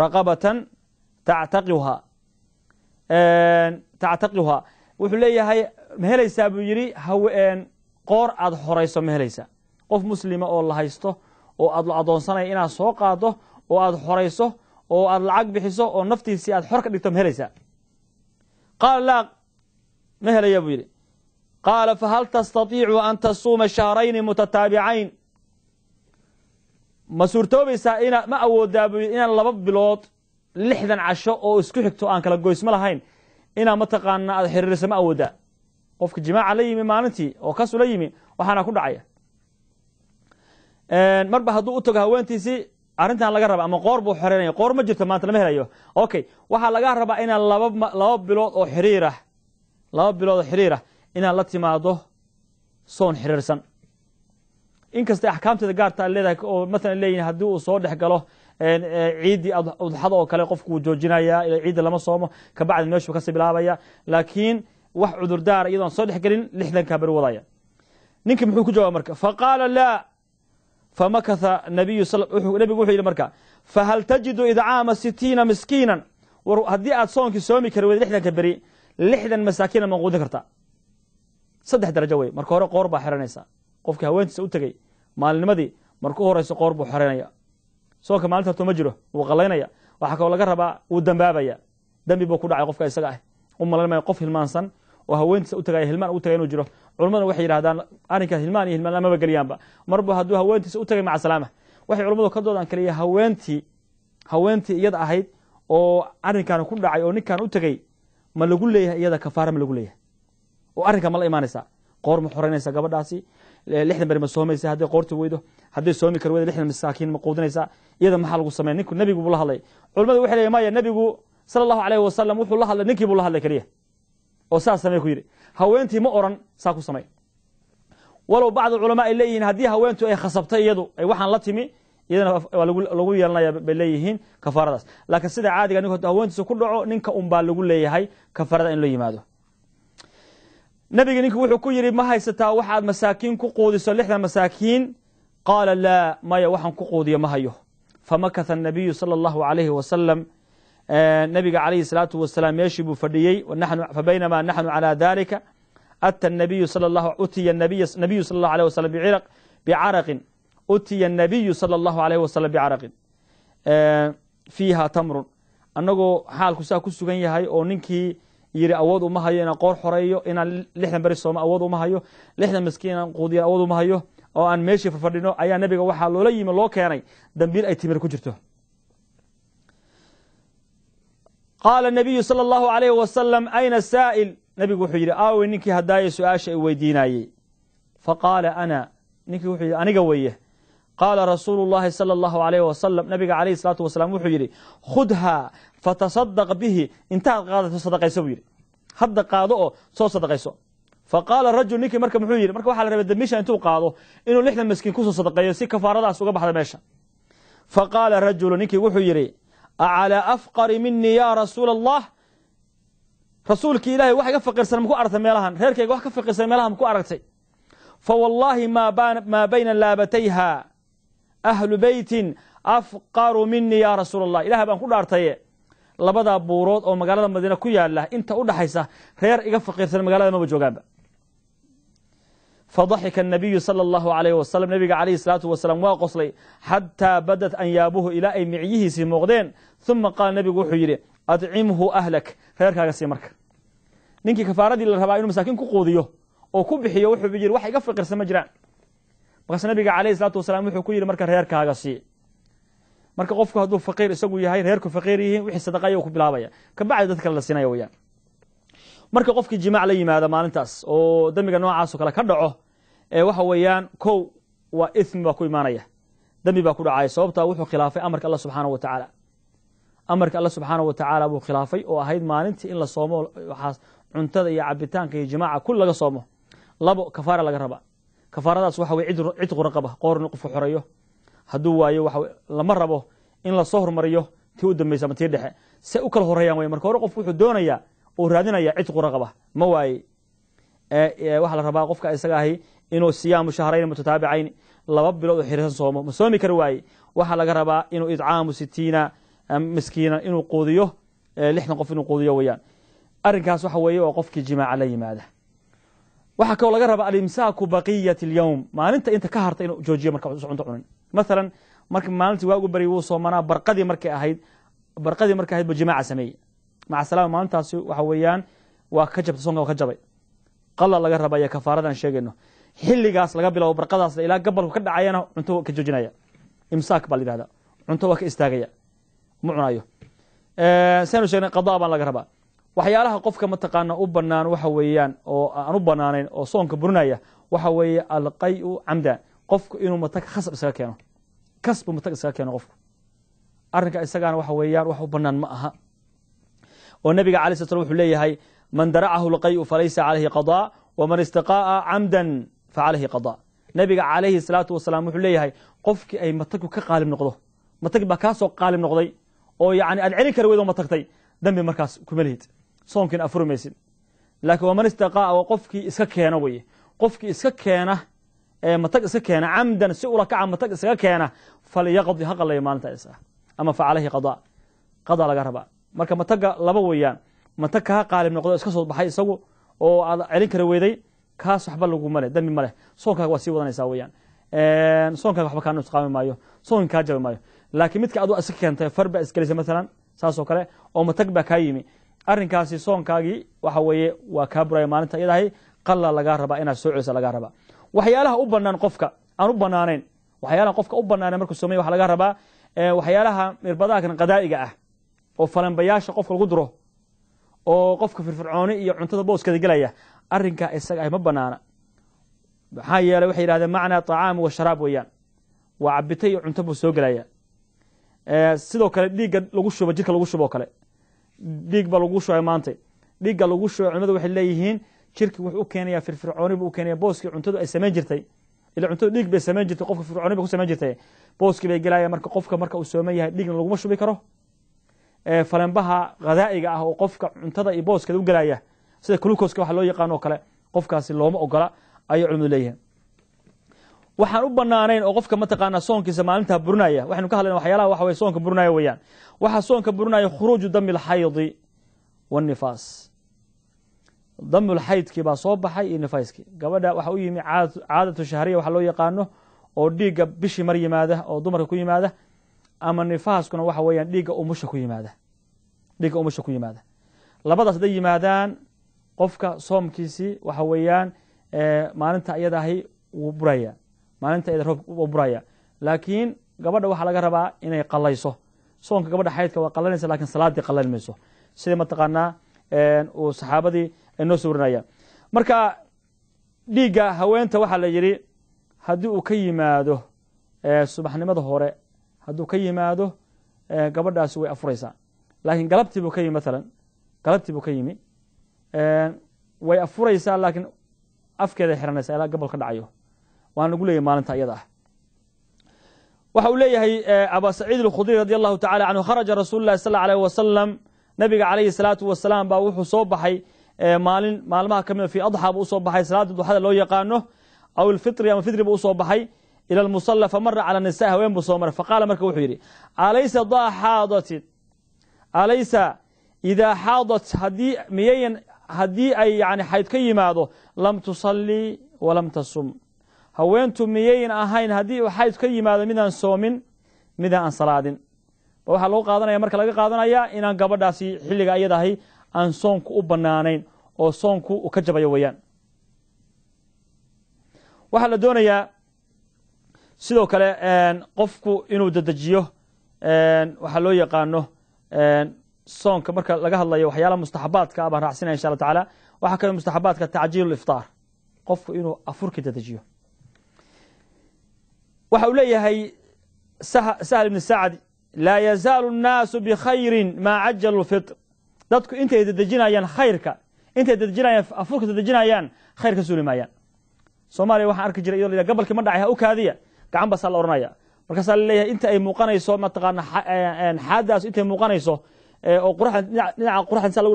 raqabatan tactaqihaa wuxuu leeyahay ma helaysaa buu yidhi qoor aad horayso ma helaysaa qof muslima oo la haysto oo aad la adoonsanaya inaad soo qaado oo aad xorayso oo aad lacag bixiso oo naftiisii aad xor ka dhigto ma helaysaa qaala laa ma helaya buu yidhi qaala fahal tastatiicu an tasuuma shahrayni mutataabicayn ma suurtoobaysaa in ma awoodaabuy inaan laba bilood lixdan casho oo isku xigto aan kala goysma lahayn inaa mataqaana aad xiriirisa ma awoodaa qofka jimaaca la yimi maalintii oo kasu la yimi waxaana ku dhacaya marba hadduu u tago haweentiisi arrintan laga raba ama qoor buu xiriinaya qoor ma jirto maanta lama helayo okay waxaa laga rabaa inaa laba bilood oo xiriirah laba bilood oo xiriirah inaad la timaado soon xiriirsan inkastay axkaamteeda gaarta a leedahay oo maalan leeyihin haddii uu soo dhex galo ciiddii udxada oo kale qofku wuu joojinaya ciidda lama soomo kabacdi meeshuu kasi bilaabaya laakiin wax cudurdaara iyadoon soo dhex gelin lixdankaa beri wadaya ninkii muxuu ku jawaba marka faqaala laa famakatha nabiyu nabigu wuxuu yidhi marka fahal tajidu idcaama sitiina miskiinan war haddii aad soonkii soomi kari weyda lixdanka beri lixdan masaakiina manquudin karta saddex darajo wey marka hore qoor baa xiranaysa qofkii haweentiisa u tegey maalinimadii marku horeyso qoor buu xoreenaya soonka maalinta horto ma jiro wuu qalaynaya waxaa kaloo laga rabaa wuu dambaabaya dembi buu ku dhacay qofka isaga ah u malan qof hilmaansan oo haweentiisa utagaya hilmaan u tagay inuu jiro culumaduna waxay yidhahdaan arrinkaas hilmaan iyo hilmaan la geliyaanba marba hadduu haweentiisa u tagay maca salaama waxay culamadu ka doodaan keliya haweentii haweentii iyada ahayd oo arrinkan ku dhacay oo ninkan u tegey ma lagu leeyahay iyada kafaara ma lagu leeyahay oo arrinkaa ma la imaanaysaa qoor ma xoranaysa gabadhaasi lixdan beri ma soomaysa hadday qoorti weydo hadday soomi kar weydo lixdan masaakiin ma quudinaysa iyada maxaa lagu sameya ninku nebigu buu la hadlay culamadu waxay leeyihin maya nebigu sala allahu calayhi wasalam wuxuu la hadlay ninkii buu la hadlay keliya oo saas samey ku yidhi haweentii ma oran saa ku samey walow bacdu culamaa ay leeyihiin haddii haweentu ay khasabtay iyadu ay waxaan la timi iyadana waa lagu yeelanaya bay leeyihiin kafaaradaas laakiin sida caadiga ninku hawentiisa ku dhaco ninka unbaa lagu leeyahay kafaarada in loo yimaado nabiga ninku wuxuu ku yidhi ma haysataa waxaad masaakiin ku quudiso lixdan masaakiin qaala laa maya waxaan ku quudiyo ma hayo famakatha anabiyu sala allahu alayhi wasalam nabiga calayhi salaatu wasalaam meeshii buu fadhiyey fabaynamaa naxnu calaa dalika ata nabiyu sal lahu utiya nabiyu sal allahu alayh wasalam biciraq bicaraqin utiya nabiyu sala allahu alayh wasalam bicaraqin fiiha tamrun annagoo xaalku saa ku sugan yahay oo ninkii yidhi awood uma hayo inaan qoor xoreeyo inaan lixdan beri soomo awood uma hayo lixdan miskiin inaan quudiya awood uma hayo oo aan meeshii farfadhino ayaa nebiga waxaa loola yimi loo keenay dambiil ay timir ku jirto qaala nabiyu sala allahu alayh wasalam ayna saa'il nebigu wuxuu yidhi aawey ninkii haddaaya su-aasha i weydiinayey faqaala ana ninkii wuxuu yidhi aniga weeye qaala rasuulu llahi sala allahu alayh wasalam nabiga alayhi salaatu wasalaam wuxuu yidhi khudhaa fatasadaq bihi intaad qaadato sadaqayso buu yidhi hadda qaado oo soo sadaqayso fa qaala rajul ninkii marka muxuu yidhi marka waxaa la rabay damiisha intuu qaado inuu lixdan miskiin kusoo sadaqeeyo si kafaaradaas uga baxda meesha fa qaala rajulu ninkii wuxuu yidhi acalaa afqari minii yaa rasuula allah rasuulkii ilahay wax iga faqiirsan maku aragtay meelahan reerkayga wax ka faqiirsan meelahan maku aragtay fa wallaahi maa bayna laabatayha ahlu beytin afqaru minii yaa rasuul allah ilaah baan ku dhaartaye labadaa buurood oo magaalada madiina ku yaala inta u dhaxaysa reer iga faqiirsan magaalada maba joogaanba fadaxika nabiyu sala allahu alayh wasalam nabiga alayhi salaatu wasalaam waa qoslay xataa badad anyaabuhu ilaa ay micyihiisii muuqdeen uma qaala nebigu wuxuu yidhi adcimhu ahlak reerkaaga sii marka ninkii kafaaradii la rabaa inuu masaakiin ku quudiyo oo ku bixiyo wuxuu yidhi wax iga faqiirsan ma jiraan markaas nabiga caleyh isalaatu wasalaam wuxuu ku yidhi marka reerkaaga sii marka qofku hadduu faqiir isagu yahay reerku faqiir yihiin wixii sadaqaya ku bilaabaya kabacdi dad kale la sinaya weyaan marka qofkii jimaac la yimaada maalintaas oo dembiga noocaaso kale ka dhaco ee waxa weeyaan kow waa ithmi baa ku imaanaya dembi baa ku dhacaya sababtaa wuxuu khilaafay amarka alla subxaana wa tacaala amarka alla subxaana wa tacaala buu khilaafay oo ahayd maalintii in la soomo waxaas cuntada iyo cabitaanka iyo jimaaca kul laga soomo labo kafaara laga raba kafaaradaas waxa weye citqu raqaba qoor in qofku xoreeyo hadduu waayo waxa lama rabo in lasoo hormariyo tii u dambaysa ama tii dhexe se u kala horeeyaan wey marka hore qofku wuxuu doonayaa uu raadinayaa citqu raqaba ma waaye e, e, waxaa la rabaa qofka isaga inuu siyaamu shahrayni mutataabicayni laba bilood oo xiriirsan soomo ma soomi kari waaye waxaa laga rabaa inuu idcaamu sitiina e, miskiina inuu quudiyo lixdan qof inuu quudiyo weyaan arrinkaas waxa weeye waa qofkii jimaaca la yimaada waxaa kaloo laga rabaa alimsaaku baqiyat اlyowm maalinta inta ka harta inuu joojiyo marka cunto cunin maalan marka maalintii waagu barya wuu soomanaa barqadii markay ahayd barqadii markay ahayd bu jimaaca sameeyey maca salaama maalintaasi waxa weeyaan waa ka jabta soonka waa ka jabay qala laga raba iyo kafaaradan sheegayno xilligaas laga bilaabo barqadaasna ilaa gabalku ka dhacayana cunto ka joojinaya imsaak baa la yidhahdaa cunto waa ka istaagaya ma cunayo saynu sheegnay qadaa baan laga rabaa waxyaalaha qofka mataqaana u banaan waxa weeyaan oo aan u banaanayn oo soonka burinaya waxa weeye alqayu camdan qofku inuu matag khasab isaga keeno kasbu matag isaga keeno qofku arrinka isagaana waxa weeyaan wax u banaan ma aha oo nabiga alai sl wuxuu leeyahay man daracahu lqayu falaysa calayhi qadaa waman istaqaa'a camdan facalayhi qadaa nabiga calayhi salaatu wasalaam wuxuu leeyahay qofkii ay matagu ka qaalib noqdo matag baa kaa qaalib noqday oo yani aad celin kari weydoo matagtay dambi markaas kuma lihid soonkiina afurmaysid laakiin waman istaqaa'a waa qofkii iska keena weye qofkii iska keena ee matag iska keena camdan si ula kaca matag isaga keena falyaqdi ha qalaya maalinta isa ama fa qadaa qadaa laga rabaa marka mataga laba weeyaan matag kaa qaalib noqdo iska soo baxay isagu oo aad celin kara weeday kaas waxba laguma leh dembi ma leh soonkaaga waa sii wadanaysaa weyaan soonkaaga waxba kaa nusqaami maayo soonka kaa jabi maayo laakiin midka adoo iska keentay far isgelisay maalan saas kale oo matag baa kaa yimi arinkaasi soonkaagii waxa weeye waa kaa buraya maalinta iyadahay qalla lagaa rabaa inaad soo celiso lagaa rabaa waxyaalaha u banaan qofka aan u banaanayn waxyaalaha qofka u banaanay markuu sameeyo waxa laga rabaa waxyaalaha mirbadaankan qadaa'iga ah oo falanbayaasha qofka lagu duro oo qofka firfircooni iyo cuntada booskada gelaya arrinkaa isaga ah ma banaana maxaa yeeley waxay yidhahdeen macnaa tacaam wa sharaab weeyaan waa cabita iyo cunto buu soo gelaya sidoo kale dhiigga lagu shubo jirka lagu shubo kale dhiig ba lagu shubay maantay dhiigga lagu shubay culimadu waxay leeyihiin jirki wuxuu u keenaya firfircooni buu u keenaya booskii cuntadu ay samayn jirtay ila cuntada dhiig bay samayn jirtay qofka fircooni bay ku samayn jirtay booskii bay gelaya marka qofka marka uu sooman yahay dhiigna laguma shubi karo falenbaha khadaa'iga ah oo qofka cuntada iyo booskeeda u gelaya sida kulukoska waxa loo yaqaano o kale qofkaasi looma ogola ayay culimadu leeyihiin waxaan u banaanayn oo qofka mataqaana soonkiisa maalinta burinaya waxanu ka hadlan waxyaalaha waxa soonka burinaya weyaan waxaa soonka burinaya khuruuju dami lxaydi wanifaas damulxaydkii baa soo baxay iyo nifaaskii gabadha waxa u yimi caadatu shahriya waxa loo yaqaano oo dhiigga bishii mar yimaada oo dumarka ku yimaada ama nifaaskuna waxa weyaan dhiigga umusha ku yimaada dhiigga umusha ku yimaada labadaas hadday yimaadaan qofka soomkiisii waxa weeyaan maalinta iyadaahi wuu buraya maalintaeda roobka buraya laakiin gabadha waxaa laga rabaa inay qalayso soonka gabadha xaydka waa qalanaysa lakin salaadii qalan mayso sida mataqaanaa uu saxaabadii noo soo marka dhiigga haweenta waxaa la yidhi haddii uu ka yimaado subaxnimada hore hadduu ka yimaado gabadhaasi way afuraysaa laakiin galabtiibuu ka yimi maalan galabtiibuu ka yimi way afuraysaa laakiin afkeeda xiranaysa ilaa gabol ka dhacayo waan lagu leeyahy maalinta ayada ah waxa uu leeyahay eh, aba saciid alkhudri radi allahu tacala canhu kharaja rasuulu lahi sal aleyh wasalam nabiga calayhi salaatu wasalaam baa wuxuu soo baxay eh, maalin maalmaha ka mida ah fi adxa buu usoo baxay salaada duxada loo yaqaano aw ilfitri ama fitri buu usoo baxay ila lmusalla famara cala nisa haween buu soo maray faqaala marka wuxuu yidhi alaysa daa alaysa idaa xaadat haddii miyayan haddii ay yani xayd ka yimaado lam tusallii walam tasum haweentu miyayn ahayn haddii uu xayd ka yimaado midaan soomin midaan aan salaadin ba waxaa lagu qaadanaya marka laga qaadanayaa inaan gabadhaasi xilliga ayadahay aan soonku u bannaanayn oo soonku uu ka jabayo weeyaan waxaa la doonayaa sidoo kale qofku inuu dedejiyo waxaa loo yaqaano soonka marka laga hadlayo waxyaalaha mustaxabaadka ah baan raacsinaya insha alla tacaala waxaa kaloo mustaxabaadka tacjiil iftaar qofku inuu afurka dedejiyo waxa uu leeyahay sahl ibn sacd laa yazaalu الnaasu bikhayrin maa cajalu fitr dadku intay dedejinayaan khayrka intay dedejinayaan afurka dedejinayaan khayr ka suuli maayaan soomaaliya waxaan arki jiray iyadoo la ma dhacay ha u kaadiya gacan basaa la odhanaya markaasaa la leeyahay inta ay muuqanayso mataqaana xaadaasu eh, eh, intay muuqanayso eh, oo quraxda dhinaca quraxda insa lagu